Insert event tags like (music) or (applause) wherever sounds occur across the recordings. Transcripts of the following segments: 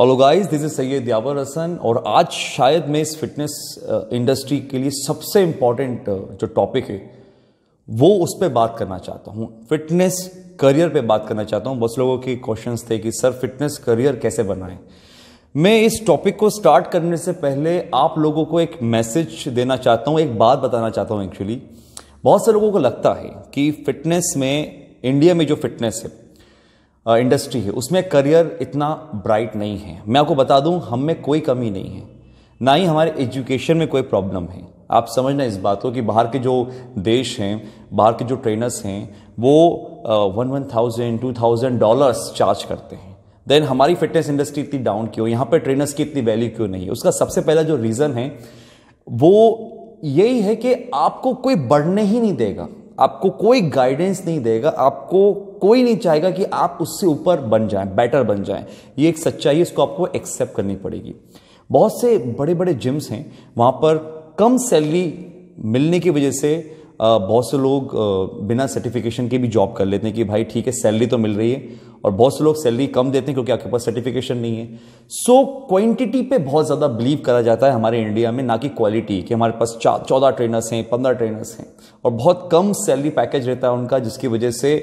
hello guys this is Syed Yawar Hasan और आज शायद मैं इस फिटनेस इंडस्ट्री uh, के लिए सबसे इम्पॉर्टेंट uh, जो टॉपिक है वो उस पर बात करना चाहता हूँ फिटनेस करियर पे बात करना चाहता हूँ बस लोगों के क्वेश्चंस थे कि सर फिटनेस करियर कैसे बनाएं मैं इस टॉपिक को स्टार्ट करने से पहले आप लोगों को एक मैसेज देना चाहता हूँ एक बात बताना चाहता हूँ एक्चुअली बहुत से लोगों को लगता है कि फिटनेस में इंडिया में जो फिटनेस है इंडस्ट्री है उसमें करियर इतना ब्राइट नहीं है मैं आपको बता दूं हम में कोई कमी नहीं है ना ही हमारे एजुकेशन में कोई प्रॉब्लम है आप समझना इस बात को कि बाहर के जो देश हैं बाहर के जो ट्रेनर्स हैं वो one one thousand two thousand dollars charge करते हैं देन हमारी फिटनेस इंडस्ट्री इतनी डाउन क्यों यहाँ पर ट्रेनर्स की इतनी वैल्यू क्यों नहीं है उसका सबसे पहला जो रीज़न है वो यही है कि आपको कोई बढ़ने ही नहीं देगा आपको कोई गाइडेंस नहीं देगा आपको कोई नहीं चाहेगा कि आप उससे ऊपर बन जाएं बेटर बन जाएं ये एक सच्चाई है इसको आपको एक्सेप्ट करनी पड़ेगी बहुत से बड़े बड़े जिम्स हैं वहाँ पर कम सैलरी मिलने की वजह से बहुत से लोग बिना सर्टिफिकेशन के भी जॉब कर लेते हैं कि भाई ठीक है सैलरी तो मिल रही है और बहुत से लोग सैलरी कम देते हैं क्योंकि आपके पास सर्टिफिकेशन नहीं है सो so, क्वांटिटी पे बहुत ज़्यादा बिलीव करा जाता है हमारे इंडिया में ना कि क्वालिटी कि हमारे पास चौदह ट्रेनर्स हैं पंद्रह ट्रेनर्स हैं और बहुत कम सैलरी पैकेज रहता है उनका जिसकी वजह से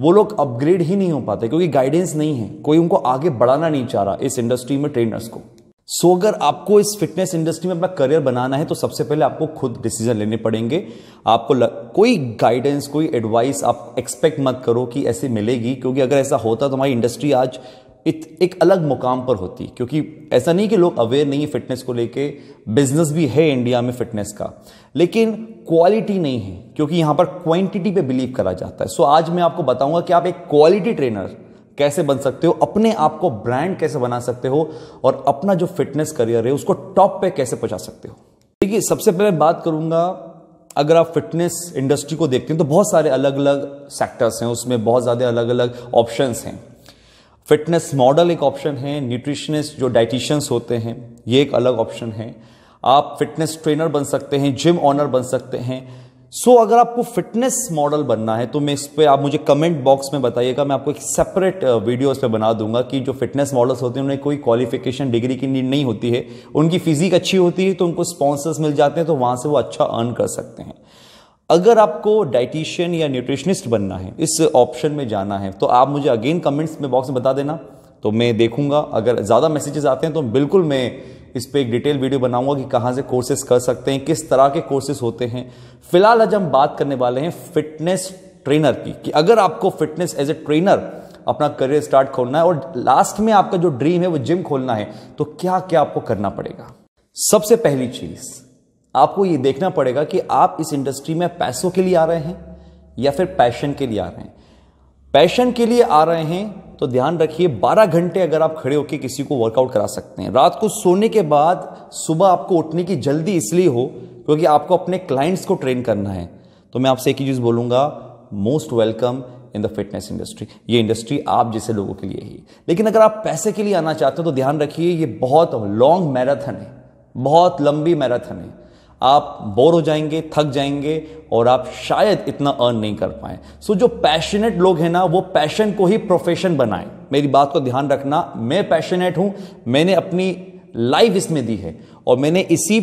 वो लोग अपग्रेड ही नहीं हो पाते क्योंकि गाइडेंस नहीं है कोई उनको आगे बढ़ाना नहीं चाह रहा इस इंडस्ट्री में ट्रेनर्स को सो अगर आपको इस फिटनेस इंडस्ट्री में अपना करियर बनाना है तो सबसे पहले आपको खुद डिसीजन लेने पड़ेंगे आपको लग, कोई गाइडेंस कोई एडवाइस आप एक्सपेक्ट मत करो कि ऐसे मिलेगी क्योंकि अगर ऐसा होता तो हमारी इंडस्ट्री आज इत, एक अलग मुकाम पर होती क्योंकि ऐसा नहीं कि लोग अवेयर नहीं है फिटनेस को लेके बिजनेस भी है इंडिया में फिटनेस का लेकिन क्वालिटी नहीं है क्योंकि यहाँ पर क्वांटिटी पे बिलीव करा जाता है सो आज मैं आपको बताऊंगा कि आप एक क्वालिटी ट्रेनर कैसे बन सकते हो अपने आप को ब्रांड कैसे बना सकते हो और अपना जो फिटनेस करियर है उसको टॉप पे कैसे पहुंचा सकते हो देखिए सबसे पहले बात करूंगा अगर आप फिटनेस इंडस्ट्री को देखते हैं तो बहुत सारे अलग अलग सेक्टर्स हैं उसमें बहुत ज़्यादा अलग अलग ऑप्शंस हैं फिटनेस मॉडल एक ऑप्शन है न्यूट्रिशनिस्ट जो डाइटिशियंस होते हैं ये एक अलग ऑप्शन है आप फिटनेस ट्रेनर बन सकते हैं जिम ऑनर बन सकते हैं सो so, अगर आपको फिटनेस मॉडल बनना है तो मैं इस पर आप मुझे कमेंट बॉक्स में बताइएगा मैं आपको एक सेपरेट वीडियो इस पर बना दूंगा कि जो फिटनेस मॉडल्स होते हैं उन्हें कोई क्वालिफिकेशन डिग्री की नीड नहीं होती है उनकी फिजिक अच्छी होती है तो उनको स्पॉन्सर्स मिल जाते हैं तो वहाँ से वो अच्छा अर्न कर सकते हैं अगर आपको डाइटिशियन या न्यूट्रिशनिस्ट बनना है इस ऑप्शन में जाना है तो आप मुझे अगेन कमेंट्स में बॉक्स में बता देना तो मैं देखूंगा अगर ज़्यादा मैसेजेस आते हैं तो बिल्कुल मैं इस पर एक डिटेल वीडियो बनाऊंगा कि कहाँ से कोर्सेज कर सकते हैं किस तरह के कोर्सेज होते हैं फिलहाल आज हम बात करने वाले हैं फिटनेस ट्रेनर की कि अगर आपको फिटनेस एज ए ट्रेनर अपना करियर स्टार्ट खोलना है और लास्ट में आपका जो ड्रीम है वो जिम खोलना है तो क्या क्या आपको करना पड़ेगा सबसे पहली चीज आपको ये देखना पड़ेगा कि आप इस इंडस्ट्री में पैसों के लिए आ रहे हैं या फिर पैशन के लिए आ रहे हैं पैशन के लिए आ रहे हैं तो ध्यान रखिए 12 घंटे अगर आप खड़े होकर किसी को वर्कआउट करा सकते हैं रात को सोने के बाद सुबह आपको उठने की जल्दी इसलिए हो क्योंकि आपको अपने क्लाइंट्स को ट्रेन करना है तो मैं आपसे एक ही चीज़ बोलूँगा most welcome in the fitness industry ये इंडस्ट्री आप जैसे लोगों के लिए ही लेकिन अगर आप पैसे के लिए आना चाहते हो तो ध्यान रखिए ये बहुत लॉन्ग मैराथन है बहुत लंबी मैराथन है आप बोर हो जाएंगे थक जाएंगे और आप शायद इतना अर्न नहीं कर पाए सो so, जो पैशनेट लोग हैं ना वो पैशन को ही प्रोफेशन बनाएं मेरी बात को ध्यान रखना मैं पैशनेट हूं मैंने अपनी लाइफ इसमें दी है और मैंने इसी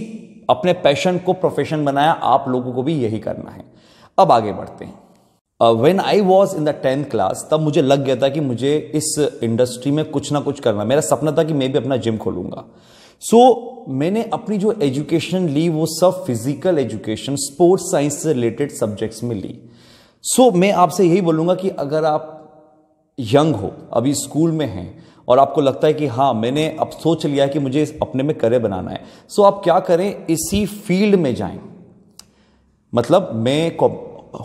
अपने पैशन को प्रोफेशन बनाया आप लोगों को भी यही करना है अब आगे बढ़ते हैं when I was in the tenth class तब मुझे लग गया था कि मुझे इस इंडस्ट्री में कुछ ना कुछ करना मेरा सपना था कि मैं भी अपना जिम खोलूंगा सो so, मैंने अपनी जो एजुकेशन ली वो सब फिजिकल एजुकेशन स्पोर्ट्स साइंस से रिलेटेड सब्जेक्ट्स में ली सो so, मैं आपसे यही बोलूँगा कि अगर आप यंग हो अभी स्कूल में हैं और आपको लगता है कि हाँ मैंने अब सोच लिया कि मुझे अपने में करियर बनाना है सो so, आप क्या करें इसी फील्ड में जाएं मतलब मैं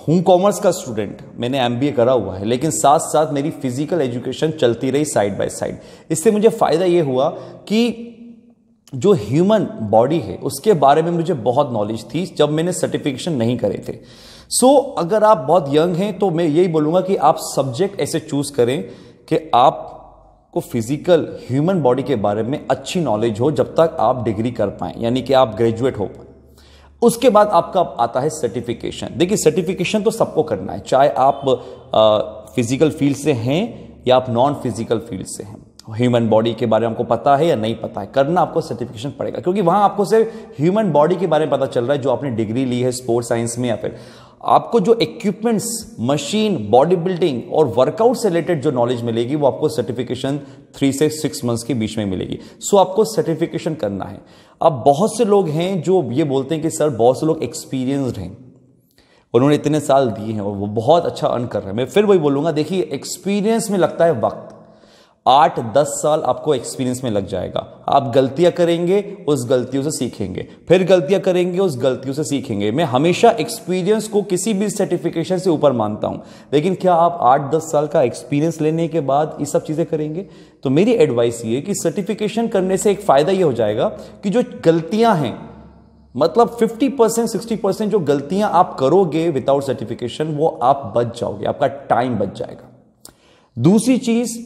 हूँ कॉमर्स का स्टूडेंट मैंने एम करा हुआ है लेकिन साथ साथ मेरी फिजिकल एजुकेशन चलती रही साइड बाय साइड इससे मुझे फ़ायदा ये हुआ कि जो ह्यूमन बॉडी है उसके बारे में मुझे बहुत नॉलेज थी जब मैंने सर्टिफिकेशन नहीं करे थे सो so, अगर आप बहुत यंग हैं तो मैं यही बोलूँगा कि आप सब्जेक्ट ऐसे चूज करें कि आप को फिजिकल ह्यूमन बॉडी के बारे में अच्छी नॉलेज हो जब तक आप डिग्री कर पाएं यानी कि आप ग्रेजुएट हो पाए उसके बाद आपका आता है सर्टिफिकेशन देखिए सर्टिफिकेशन तो सबको करना है चाहे आप फिजिकल फील्ड से हैं या आप नॉन फिजिकल फील्ड से हैं ह्यूमन बॉडी के बारे में आपको पता है या नहीं पता है करना आपको सर्टिफिकेशन पड़ेगा क्योंकि वहां आपको सिर्फ ह्यूमन बॉडी के बारे में पता चल रहा है जो आपने डिग्री ली है स्पोर्ट्स साइंस में या फिर आपको जो इक्विपमेंट्स मशीन बॉडी बिल्डिंग और वर्कआउट से रिलेटेड जो नॉलेज मिलेगी वो आपको सर्टिफिकेशन थ्री से सिक्स मंथ्स के बीच में मिलेगी सो आपको सर्टिफिकेशन करना है अब बहुत से लोग हैं जो ये बोलते हैं कि सर बहुत से लोग एक्सपीरियंसड हैं उन्होंने इतने साल दिए हैं और वो बहुत अच्छा अर्न कर रहे हैं मैं फिर वही बोलूँगा देखिए एक्सपीरियंस में लगता है वक्त आठ दस साल आपको एक्सपीरियंस में लग जाएगा आप गलतियां करेंगे उस गलतियों से सीखेंगे फिर गलतियां करेंगे उस गलतियों से सीखेंगे मैं हमेशा एक्सपीरियंस को किसी भी सर्टिफिकेशन से ऊपर मानता हूं लेकिन क्या आप आठ दस साल का एक्सपीरियंस लेने के बाद ये सब चीज़ें करेंगे तो मेरी एडवाइस ये कि सर्टिफिकेशन करने से एक फ़ायदा ये हो जाएगा कि जो गलतियां हैं मतलब 50 परसेंट सिक्सटी परसेंट जो गलतियां आप करोगे विदाउट सर्टिफिकेशन वो आप बच जाओगे आपका टाइम बच जाएगा दूसरी चीज़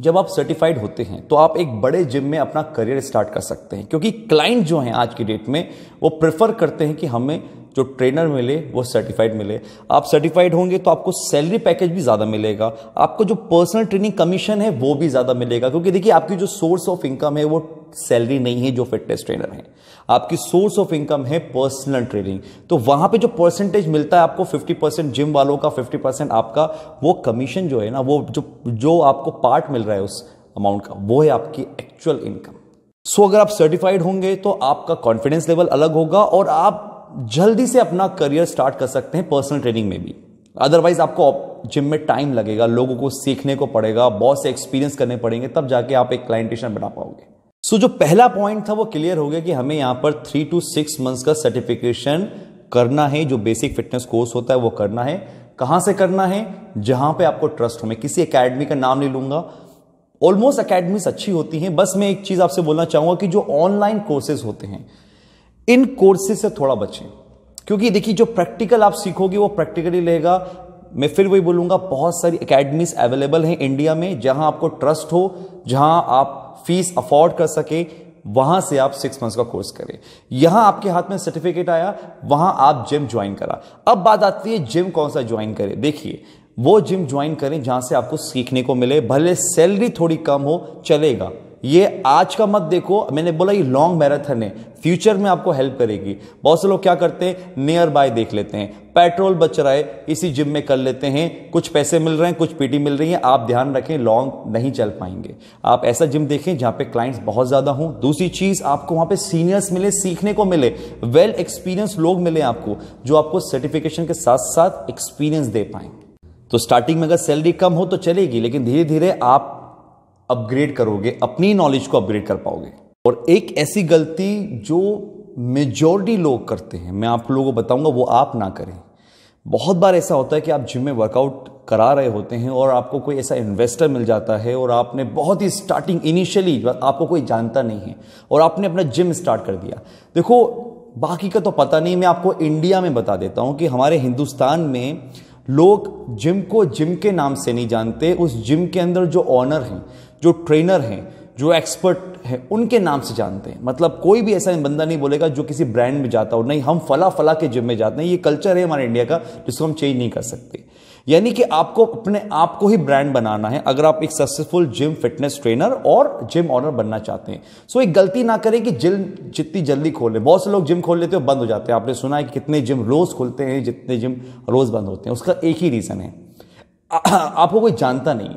जब आप सर्टिफाइड होते हैं तो आप एक बड़े जिम में अपना करियर स्टार्ट कर सकते हैं क्योंकि क्लाइंट जो हैं आज की डेट में वो प्रेफर करते हैं कि हमें जो ट्रेनर मिले वो सर्टिफाइड मिले आप सर्टिफाइड होंगे तो आपको सैलरी पैकेज भी ज़्यादा मिलेगा आपको जो पर्सनल ट्रेनिंग कमीशन है वो भी ज़्यादा मिलेगा क्योंकि देखिए आपकी जो सोर्स ऑफ इनकम है वो सैलरी नहीं है जो फिटनेस ट्रेनर हैं आपकी सोर्स ऑफ इनकम है पर्सनल ट्रेनिंग तो वहां पे जो परसेंटेज मिलता है आपको 50 परसेंट जिम वालों का 50 परसेंट आपका वो कमीशन जो है ना वो जो जो आपको पार्ट मिल रहा है उस अमाउंट का वो है आपकी एक्चुअल इनकम सो अगर आप सर्टिफाइड होंगे तो आपका कॉन्फिडेंस लेवल अलग होगा और आप जल्दी से अपना करियर स्टार्ट कर सकते हैं पर्सनल ट्रेनिंग में भी अदरवाइज आपको जिम में टाइम लगेगा लोगों को सीखने को पड़ेगा बहुत से एक्सपीरियंस करने पड़ेंगे तब जाके आप एक क्लाइंटेशन बना पाओगे सो so, जो पहला पॉइंट था वो क्लियर हो गया कि हमें यहां पर थ्री टू सिक्स मंथ्स का सर्टिफिकेशन करना है जो बेसिक फिटनेस कोर्स होता है वो करना है कहां से करना है जहां पे आपको ट्रस्ट हो मैं किसी एकेडमी का नाम नहीं लूंगा ऑलमोस्ट अकेडमीज अच्छी होती हैं बस मैं एक चीज़ आपसे बोलना चाहूंगा कि जो ऑनलाइन कोर्सेज होते हैं इन कोर्सेज से थोड़ा बचें क्योंकि देखिए जो प्रैक्टिकल आप सीखोगे वो प्रैक्टिकली रहेगा मैं फिर वही बोलूंगा बहुत सारी अकेडमीज अवेलेबल हैं इंडिया में जहां आपको ट्रस्ट हो जहां आप फीस अफोर्ड कर सके वहां से आप सिक्स मंथ्स का कोर्स करें यहां आपके हाथ में सर्टिफिकेट आया वहां आप जिम ज्वाइन करा अब बात आती है जिम कौन सा ज्वाइन करें देखिए वो जिम ज्वाइन करें जहां से आपको सीखने को मिले भले सैलरी थोड़ी कम हो चलेगा ये आज का मत देखो मैंने बोला ये लॉन्ग मैराथन है फ्यूचर में आपको हेल्प करेगी बहुत से लोग क्या करते हैं नियर बाय देख लेते हैं पेट्रोल बच रहा है इसी जिम में कर लेते हैं कुछ पैसे मिल रहे हैं कुछ पीटी मिल रही है आप ध्यान रखें लॉन्ग नहीं चल पाएंगे आप ऐसा जिम देखें जहां पे क्लाइंट्स बहुत ज़्यादा हों दूसरी चीज़ आपको वहां पे सीनियर्स मिले सीखने को मिले वेल एक्सपीरियंस लोग मिले आपको जो आपको सर्टिफिकेशन के साथ साथ एक्सपीरियंस दे पाए तो स्टार्टिंग में अगर सैलरी कम हो तो चलेगी लेकिन धीरे धीरे आप अपग्रेड करोगे अपनी नॉलेज को अपग्रेड कर पाओगे और एक ऐसी गलती जो मेजॉरिटी लोग करते हैं मैं आप लोगों को बताऊंगा वो आप ना करें बहुत बार ऐसा होता है कि आप जिम में वर्कआउट करा रहे होते हैं और आपको कोई ऐसा इन्वेस्टर मिल जाता है और आपने बहुत ही स्टार्टिंग इनिशियली आपको कोई जानता नहीं है और आपने अपना जिम स्टार्ट कर दिया देखो बाकी का तो पता नहीं मैं आपको इंडिया में बता देता हूँ कि हमारे हिंदुस्तान में लोग जिम को जिम के नाम से नहीं जानते उस जिम के अंदर जो ऑनर हैं जो ट्रेनर हैं जो एक्सपर्ट हैं उनके नाम से जानते हैं मतलब कोई भी ऐसा बंदा नहीं बोलेगा जो किसी ब्रांड में जाता हो नहीं हम फला फला के जिम में जाते हैं ये कल्चर है हमारे इंडिया का जिसको हम चेंज नहीं कर सकते यानी कि आपको अपने आप को ही ब्रांड बनाना है अगर आप एक सक्सेसफुल जिम फिटनेस ट्रेनर और जिम ऑनर बनना चाहते हैं सो एक गलती ना करें कि जिम जितनी जल्दी खोल लें बहुत से लोग जिम खोल लेते हैं बंद हो जाते हैं आपने सुना है कि कितने जिम रोज़ खुलते हैं जितने जिम रोज़ बंद होते हैं उसका एक ही रीज़न है (clears throat) आपको कोई जानता नहीं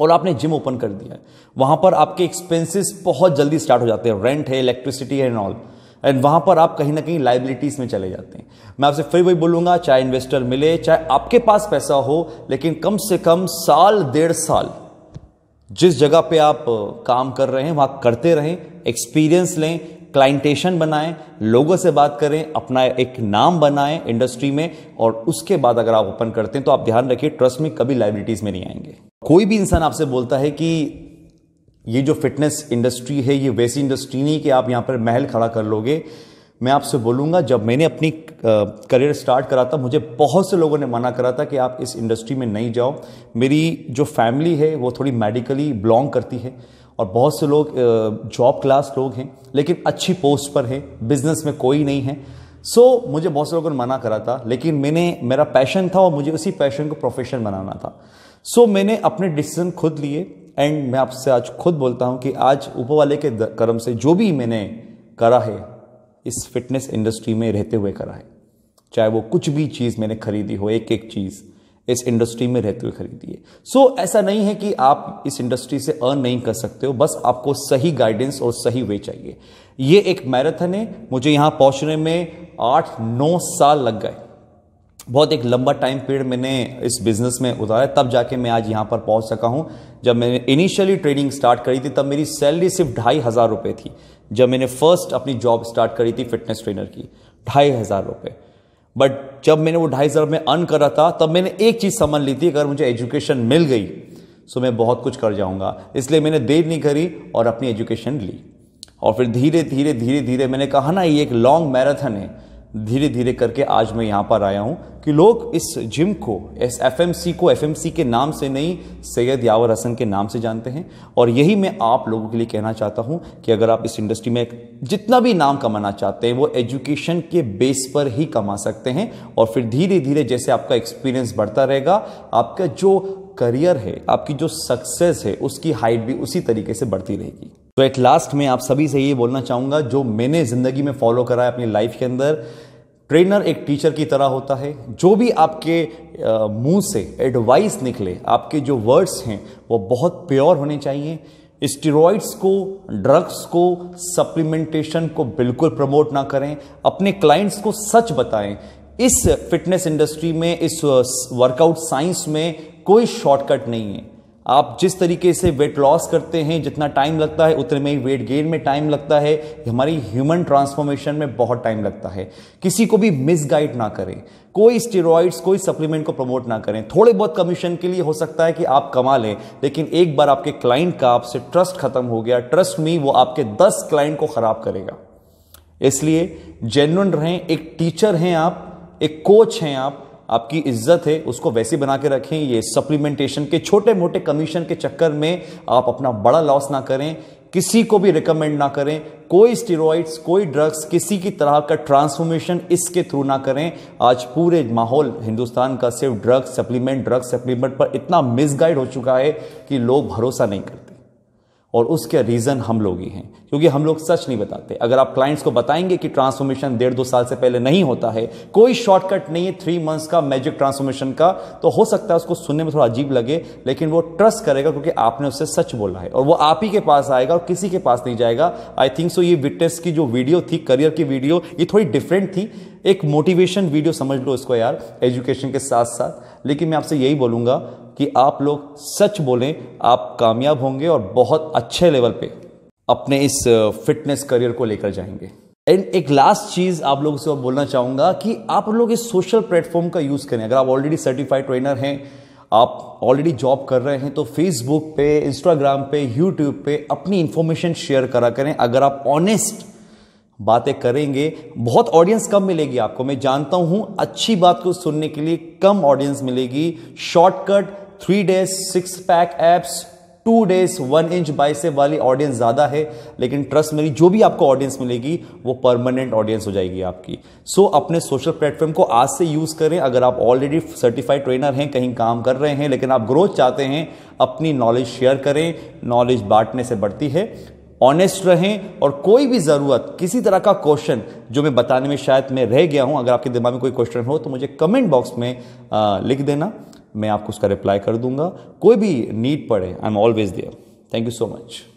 और आपने जिम ओपन कर दिया है वहां पर आपके एक्सपेंसेस बहुत जल्दी स्टार्ट हो जाते हैं रेंट है इलेक्ट्रिसिटी है एंड ऑल एंड वहां पर आप कहीं ना कहीं लाइबिलिटीज़ में चले जाते हैं मैं आपसे फिर वही बोलूंगा चाहे इन्वेस्टर मिले चाहे आपके पास पैसा हो लेकिन कम से कम साल डेढ़ साल जिस जगह पे आप काम कर रहे हैं वहां करते रहें एक्सपीरियंस लें क्लाइंटेशन बनाएं लोगों से बात करें अपना एक नाम बनाएं इंडस्ट्री में और उसके बाद अगर आप ओपन करते हैं तो आप ध्यान रखिए ट्रस्ट में कभी लाइबिलिटीज़ में नहीं आएंगे कोई भी इंसान आपसे बोलता है कि ये जो फिटनेस इंडस्ट्री है ये वैसी इंडस्ट्री नहीं कि आप यहाँ पर महल खड़ा कर लोगे मैं आपसे बोलूँगा जब मैंने अपनी करियर स्टार्ट करा था मुझे बहुत से लोगों ने मना करा था कि आप इस इंडस्ट्री में नहीं जाओ मेरी जो फैमिली है वो थोड़ी मेडिकली बिलोंग करती है और बहुत से लोग जॉब क्लास लोग हैं लेकिन अच्छी पोस्ट पर हैं बिजनेस में कोई नहीं है सो so, मुझे बहुत से लोगों ने मना करा था लेकिन मैंने मेरा पैशन था और मुझे उसी पैशन को प्रोफेशन बनाना था सो so, मैंने अपने डिसीजन खुद लिए एंड मैं आपसे आज खुद बोलता हूँ कि आज ऊपर वाले के कर्म से जो भी मैंने करा है इस फिटनेस इंडस्ट्री में रहते हुए करा है चाहे वो कुछ भी चीज़ मैंने खरीदी हो एक एक चीज़ इस इंडस्ट्री में रहते हुए खरीदी है सो so, ऐसा नहीं है कि आप इस इंडस्ट्री से अर्न नहीं कर सकते हो बस आपको सही गाइडेंस और सही वे चाहिए ये एक मैराथन है मुझे यहाँ पहुँचने में आठ नौ साल लग गए बहुत एक लंबा टाइम पीरियड मैंने इस बिज़नेस में उतारा तब जाके मैं आज यहाँ पर पहुँच सका हूँ जब मैंने इनिशियली ट्रेडिंग स्टार्ट करी थी तब मेरी सैलरी सिर्फ ढाई हज़ार रुपये थी जब मैंने फर्स्ट अपनी जॉब स्टार्ट करी थी फिटनेस ट्रेनर की ढाई हज़ार रुपये बट जब मैंने वो ढाई हज़ार में अर्न करा था तब मैंने एक चीज़ समझ ली थी अगर मुझे एजुकेशन मिल गई सो तो मैं बहुत कुछ कर जाऊँगा इसलिए मैंने देर नहीं करी और अपनी एजुकेशन ली और फिर धीरे धीरे धीरे धीरे मैंने कहा हाँ ना ये एक लॉन्ग मैराथन है धीरे धीरे करके आज मैं यहाँ पर आया हूँ कि लोग इस जिम को इस एफ को एफ के नाम से नहीं सैयद यावर हसन के नाम से जानते हैं और यही मैं आप लोगों के लिए कहना चाहता हूँ कि अगर आप इस इंडस्ट्री में जितना भी नाम कमाना चाहते हैं वो एजुकेशन के बेस पर ही कमा सकते हैं और फिर धीरे धीरे जैसे आपका एक्सपीरियंस बढ़ता रहेगा आपका जो करियर है आपकी जो सक्सेस है उसकी हाइट भी उसी तरीके से बढ़ती रहेगी तो एट लास्ट में आप सभी से ये बोलना चाहूँगा जो मैंने ज़िंदगी में फॉलो करा है अपनी लाइफ के अंदर ट्रेनर एक टीचर की तरह होता है जो भी आपके मुंह से एडवाइस निकले आपके जो वर्ड्स हैं वो बहुत प्योर होने चाहिए स्टीरोइड्स को ड्रग्स को सप्लीमेंटेशन को बिल्कुल प्रमोट ना करें अपने क्लाइंट्स को सच बताएं इस फिटनेस इंडस्ट्री में इस वर्कआउट साइंस में कोई शॉर्टकट नहीं है आप जिस तरीके से वेट लॉस करते हैं जितना टाइम लगता है उतने में ही वेट गेन में टाइम लगता है हमारी ह्यूमन ट्रांसफॉर्मेशन में बहुत टाइम लगता है किसी को भी मिसगाइड ना करें कोई स्टेरॉइड्स कोई सप्लीमेंट को प्रमोट ना करें थोड़े बहुत कमीशन के लिए हो सकता है कि आप कमा लें लेकिन एक बार आपके क्लाइंट का आपसे ट्रस्ट खत्म हो गया ट्रस्ट में वो आपके दस क्लाइंट को खराब करेगा इसलिए जेन्युन रहें एक टीचर हैं आप एक कोच हैं आप आपकी इज्जत है उसको वैसे बना के रखें ये सप्लीमेंटेशन के छोटे मोटे कमीशन के चक्कर में आप अपना बड़ा लॉस ना करें किसी को भी रिकमेंड ना करें कोई स्टेरॉइड्स कोई ड्रग्स किसी की तरह का ट्रांसफॉर्मेशन इसके थ्रू ना करें आज पूरे माहौल हिंदुस्तान का सिर्फ ड्रग्स सप्लीमेंट ड्रग्स सप्लीमेंट पर इतना मिसगाइड हो चुका है कि लोग भरोसा नहीं करते और उसके रीज़न हम लोग ही हैं क्योंकि हम लोग सच नहीं बताते अगर आप क्लाइंट्स को बताएंगे कि ट्रांसफॉर्मेशन डेढ़ दो साल से पहले नहीं होता है कोई शॉर्टकट नहीं है थ्री मंथ्स का मैजिक ट्रांसफॉर्मेशन का तो हो सकता है उसको सुनने में थोड़ा अजीब लगे लेकिन वो ट्रस्ट करेगा क्योंकि आपने उससे सच बोला है और वो आप ही के पास आएगा और किसी के पास नहीं जाएगा आई थिंक सो ये विटनेस की जो वीडियो थी करियर की वीडियो ये थोड़ी डिफरेंट थी एक मोटिवेशन वीडियो समझ लो इसको यार एजुकेशन के साथ साथ लेकिन मैं आपसे यही बोलूँगा कि आप लोग सच बोलें आप कामयाब होंगे और बहुत अच्छे लेवल पे अपने इस फिटनेस करियर को लेकर जाएंगे एंड एक लास्ट चीज़ आप लोगों से बोलना चाहूंगा कि आप लोग इस सोशल प्लेटफॉर्म का यूज़ करें अगर आप ऑलरेडी सर्टिफाइड ट्रेनर हैं आप ऑलरेडी जॉब कर रहे हैं तो फेसबुक पे इंस्टाग्राम पे यूट्यूब पे अपनी इंफॉर्मेशन शेयर करा करें अगर आप ऑनेस्ट बातें करेंगे बहुत ऑडियंस कम मिलेगी आपको मैं जानता हूं अच्छी बात को सुनने के लिए कम ऑडियंस मिलेगी shortcut three days six pack abs two days one inch से वाली ऑडियंस ज़्यादा है लेकिन ट्रस्ट मेरी जो भी आपको ऑडियंस मिलेगी वो परमानेंट ऑडियंस हो जाएगी आपकी सो so, अपने सोशल प्लेटफॉर्म को आज से यूज़ करें अगर आप ऑलरेडी सर्टिफाइड ट्रेनर हैं कहीं काम कर रहे हैं लेकिन आप ग्रोथ चाहते हैं अपनी नॉलेज शेयर करें नॉलेज बांटने से बढ़ती है ऑनेस्ट रहें और कोई भी ज़रूरत किसी तरह का क्वेश्चन जो मैं बताने में शायद मैं रह गया हूं अगर आपके दिमाग में कोई क्वेश्चन हो तो मुझे कमेंट बॉक्स में आ, लिख देना मैं आपको उसका रिप्लाई कर दूंगा कोई भी नीड पड़े I am always there thank you so much